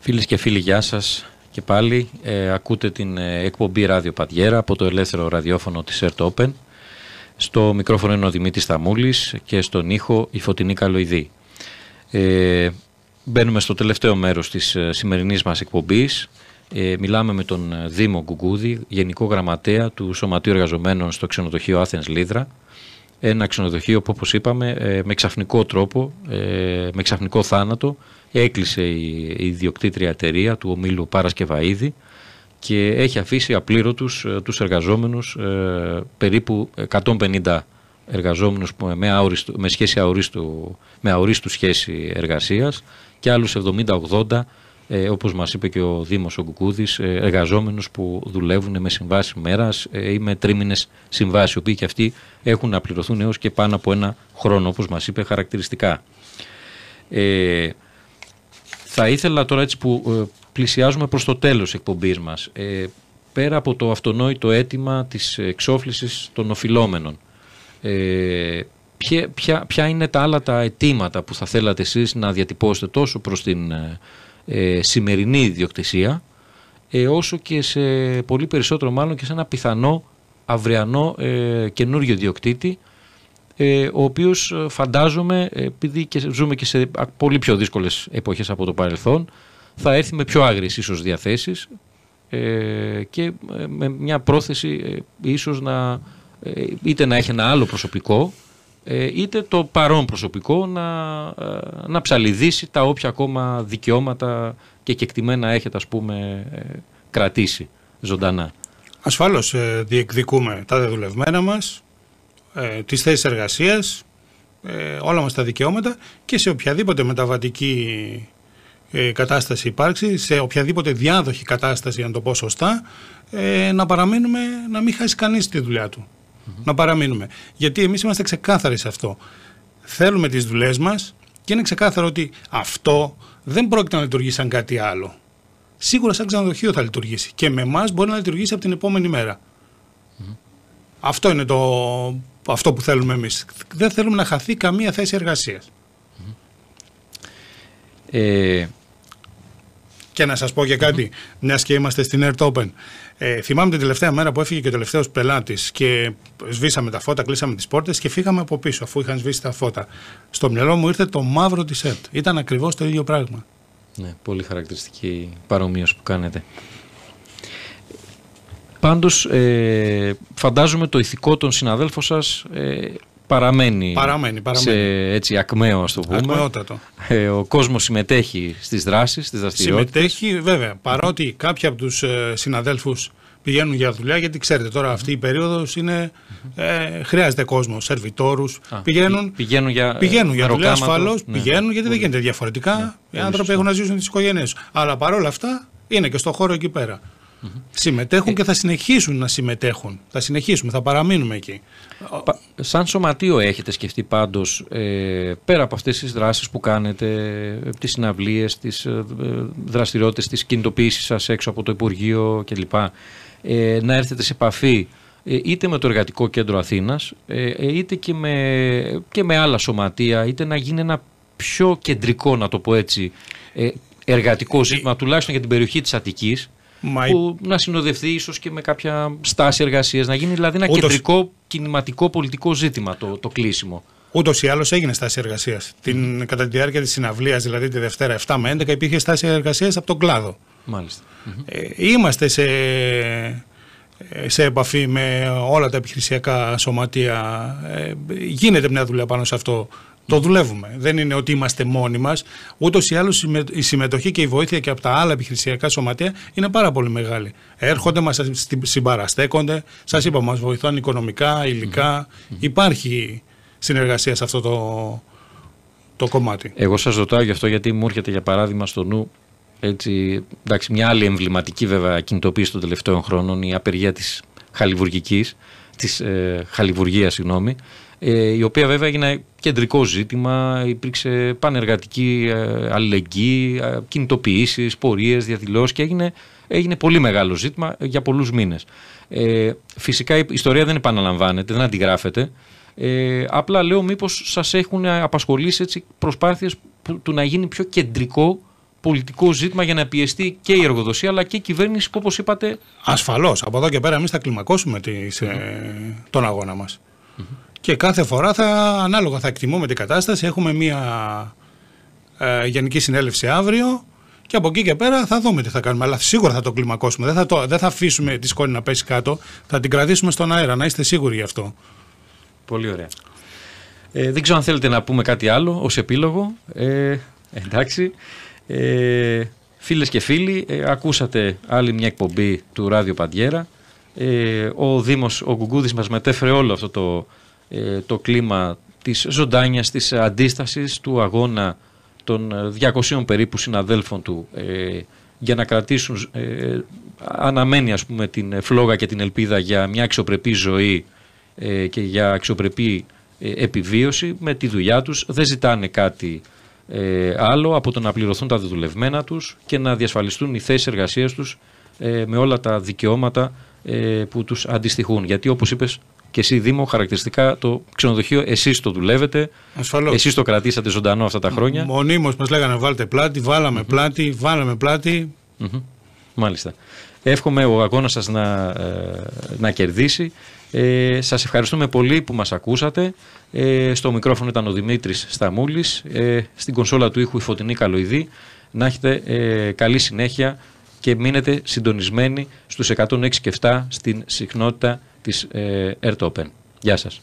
Φίλες και φίλοι, γεια σας και πάλι. Ε, ακούτε την ε, εκπομπή Ράδιο από το ελεύθερο ραδιόφωνο της ΕΡΤ Open. Στο μικρόφωνο είναι ο Δημήτρης Θαμούλης και στον ήχο η Φωτεινή Καλοειδή. Ε, μπαίνουμε στο τελευταίο μέρος της ε, σημερινής μας εκπομπής. μιλάμε με τον Δήμο Γκουγκούδη, Γενικό Γραμματέα του Σωματείου Εργαζομένων στο ξενοδοχείο Athens Λίδρα ένα ξενοδοχείο που όπως είπαμε ε, με ξαφνικό τρόπο, ε, με ξαφνικό θάνατο έκλεισε η ιδιοκτήτρια εταιρεία του ομίλου Παρασκευαίδη και έχει αφήσει απλήρωτους ε, τους εργαζόμενους περίπου 150 εργαζόμενους με, αόριστο, με, σχέση αορίστου, με αορίστου σχέση εργασίας και άλλους 70-80 ε, όπως μας είπε και ο Δήμος ο Κουκούδης, ε, που δουλεύουν με συμβάσεις μέρας ε, ή με τρίμηνες συμβάσεις, οι οποίοι και αυτοί έχουν να πληρωθούν έως και πάνω από ένα χρόνο, όπως μας είπε χαρακτηριστικά. Ε, θα ήθελα τώρα έτσι που ε, πλησιάζουμε προς το τέλος εκπομπής μας, ε, πέρα από το αυτονόητο αίτημα της εξόφλησης των οφειλόμενων, ε, ποια, είναι τα άλλα τα αιτήματα που θα θέλατε εσείς να διατυπώσετε τόσο προς την ε, σημερινή ιδιοκτησία, ε, όσο και σε πολύ περισσότερο μάλλον και σε ένα πιθανό αυριανό ε, καινούριο ιδιοκτήτη, ε, ο οποίος ε, φαντάζομαι, ε, επειδή και ζούμε και σε πολύ πιο δύσκολες εποχές από το παρελθόν, θα έρθει με πιο άγριες ίσως διαθέσεις και με μια πρόθεση ίσως να είτε να έχει ένα άλλο προσωπικό ε, είτε το παρόν προσωπικό να, ε, να ψαλιδίσει τα όποια ακόμα δικαιώματα και κεκτημένα έχετε ας πούμε ε, κρατήσει ζωντανά. Ασφαλώς διεκδικούμε τα δεδουλευμένα μας, τις θέσεις εργασίας, όλα μας τα δικαιώματα και σε οποιαδήποτε μεταβατική κατάσταση υπάρξει, σε οποιαδήποτε διάδοχη κατάσταση, αν το πω σωστά, να παραμείνουμε να μην χάσει κανείς τη δουλειά του να παραμείνουμε. Γιατί εμείς είμαστε ξεκάθαροι σε αυτό. Θέλουμε τις δουλειές μας και είναι ξεκάθαρο ότι αυτό δεν πρόκειται να λειτουργήσει σαν κάτι άλλο. Σίγουρα σαν ξενοδοχείο θα λειτουργήσει και με εμάς μπορεί να λειτουργήσει από την επόμενη Αυτό είναι το, αυτό που θέλουμε εμείς. Δεν θέλουμε να χαθεί καμία θέση εργασίας. Ε, και να σας πω και κάτι, mm-hmm. μιας και είμαστε στην Air Open. Ε, θυμάμαι την τελευταία μέρα που έφυγε και ο τελευταίος πελάτης και σβήσαμε τα φώτα, κλείσαμε τις πόρτες και φύγαμε από πίσω αφού είχαν σβήσει τα φώτα. Στο μυαλό μου ήρθε το μαύρο της ΕΡΤ. Ήταν ακριβώς το ίδιο πράγμα. Ναι, πολύ χαρακτηριστική παρομοίωση που κάνετε. Πάντως ε, φαντάζομαι το ηθικό των συναδέλφων σας ε, παραμένει, σε έτσι ακμαίο ας το πούμε. Ε, ο κόσμος συμμετέχει στις δράσεις, στις δραστηριότητες. Συμμετέχει βέβαια, παρότι κάποιοι από τους ε, συναδέλφους πηγαίνουν για δουλειά γιατί ξέρετε τώρα αυτή η περίοδος είναι, ε, χρειάζεται κόσμος, σερβιτόρους, πηγαίνουν, πηγαίνουν για, πηγαίνουν για δουλειά ασφαλώς, ναι. πηγαίνουν γιατί δεν γίνεται διαφορετικά, ναι, οι άνθρωποι έχουν να ζήσουν τις οικογένειες. Αλλά παρόλα αυτά είναι και στο χώρο εκεί πέρα. Mm-hmm. Συμμετέχουν και θα συνεχίσουν να συμμετέχουν. Θα συνεχίσουμε, θα παραμείνουμε εκεί. Σαν σωματείο έχετε σκεφτεί πάντως, ε, πέρα από αυτές τις δράσεις που κάνετε, ε, τις συναυλίες, τις ε, δραστηριότητες, τις κινητοποίησεις σας έξω από το Υπουργείο κλπ. Ε, να έρθετε σε επαφή ε, είτε με το Εργατικό Κέντρο Αθήνας, είτε και με, και με άλλα σωματεία, είτε να γίνει ένα πιο κεντρικό, να το πω έτσι, εργατικό ζήτημα, τουλάχιστον για την περιοχή της Αττικής, που να συνοδευτεί ίσως και με κάποια στάση εργασίας, να γίνει δηλαδή ένα κεντρικό κινηματικό πολιτικό ζήτημα το, το κλείσιμο. Ούτως ή άλλως έγινε στάση εργασίας. Mm. Κατά τη διάρκεια της συναυλίας, δηλαδή τη Δευτέρα 7 με 11, υπήρχε στάση εργασίας από τον κλάδο. Μάλιστα. Ε, είμαστε σε, σε επαφή με όλα τα επιχειρησιακά σωματεία. Ε, γίνεται μια δουλειά πάνω σε αυτό. Το δουλεύουμε. Δεν είναι ότι είμαστε μόνοι μας. Ούτως ή άλλως η συμμετοχή και η βοήθεια και από τα άλλα επιχειρησιακά σωματεία είναι πάρα πολύ μεγάλη. Έρχονται, μας συμπαραστέκονται. Σας είπα, μας βοηθούν οικονομικα οικονομικά, Υπάρχει συνεργασία σε αυτό το, το κομμάτι. Εγώ σας ρωτάω γι' αυτό γιατί μου έρχεται για παράδειγμα στο νου έτσι, εντάξει, μια άλλη εμβληματική βέβαια κινητοποίηση των τελευταίων χρόνων, η απεργία της χαλιβουργικής, Της ε, ε, η οποία βέβαια έγινε κεντρικό ζήτημα, υπήρξε πανεργατική ε, αλληλεγγύη, ε, κινητοποιήσεις, πορείες, διαδηλώσεις και έγινε, έγινε πολύ μεγάλο ζήτημα για πολλούς μήνες. Ε, φυσικά η ιστορία δεν επαναλαμβάνεται, δεν αντιγράφεται, ε, απλά λέω μήπως σας έχουν απασχολήσει έτσι, προσπάθειες του να γίνει πιο κεντρικό πολιτικό ζήτημα για να πιεστεί και η εργοδοσία αλλά και η κυβέρνηση που όπως είπατε... Ασφαλώς, από εδώ και πέρα εμείς θα κλιμακώσουμε τις, mm τον αγώνα μας. Και κάθε φορά θα, ανάλογα θα εκτιμούμε την κατάσταση. Έχουμε μία ε, γενική συνέλευση αύριο και από εκεί και πέρα θα δούμε τι θα κάνουμε. Αλλά σίγουρα θα το κλιμακώσουμε. Δεν θα, το, δεν θα αφήσουμε τη σκόνη να πέσει κάτω. Θα την κρατήσουμε στον αέρα. Να είστε σίγουροι γι' αυτό. Πολύ ωραία. Ε, δεν ξέρω αν θέλετε να πούμε κάτι άλλο ως επίλογο. Ε, εντάξει. Ε, φίλες και φίλοι, ε, ακούσατε άλλη μια εκπομπή του Ράδιο Παντιέρα. Ε, ο Δήμος, ο Γκουγκούδης μας μετέφερε όλο αυτό το ε, το κλίμα της ζωντάνιας, της αντίστασης του αγώνα των 200 ε, περίπου συναδέλφων του ε, για να κρατήσουν ε, ας πούμε την φλόγα και την ελπίδα για μια αξιοπρεπή ζωή ε, και για αξιοπρεπή επιβίωση με τη δουλειά τους. Δεν ζητάνε κάτι άλλο από το να πληρωθούν τα δουλευμένα τους και να διασφαλιστούν οι θέσεις εργασίας τους με όλα τα δικαιώματα που τους αντιστοιχούν. Γιατί όπως είπες και εσύ Δήμο χαρακτηριστικά το ξενοδοχείο εσείς το δουλεύετε. Ασφαλώς. Εσείς το κρατήσατε ζωντανό αυτά τα χρόνια. Μονίμως μας λέγανε βάλτε πλάτη, βάλαμε πλάτη, βάλαμε πλάτη. Μάλιστα. Εύχομαι ο αγώνας σας να, ε, να κερδίσει. Ε, σας ευχαριστούμε πολύ που μας ακούσατε. Ε, στο μικρόφωνο ήταν ο Δημήτρης Σταμούλης. Ε, στην κονσόλα του ήχου η Φωτεινή Καλοειδή. Να έχετε ε, καλή συνέχεια και μείνετε συντονισμένοι στους 106 και 7 στην συχνότητα της ε, Γεια σας.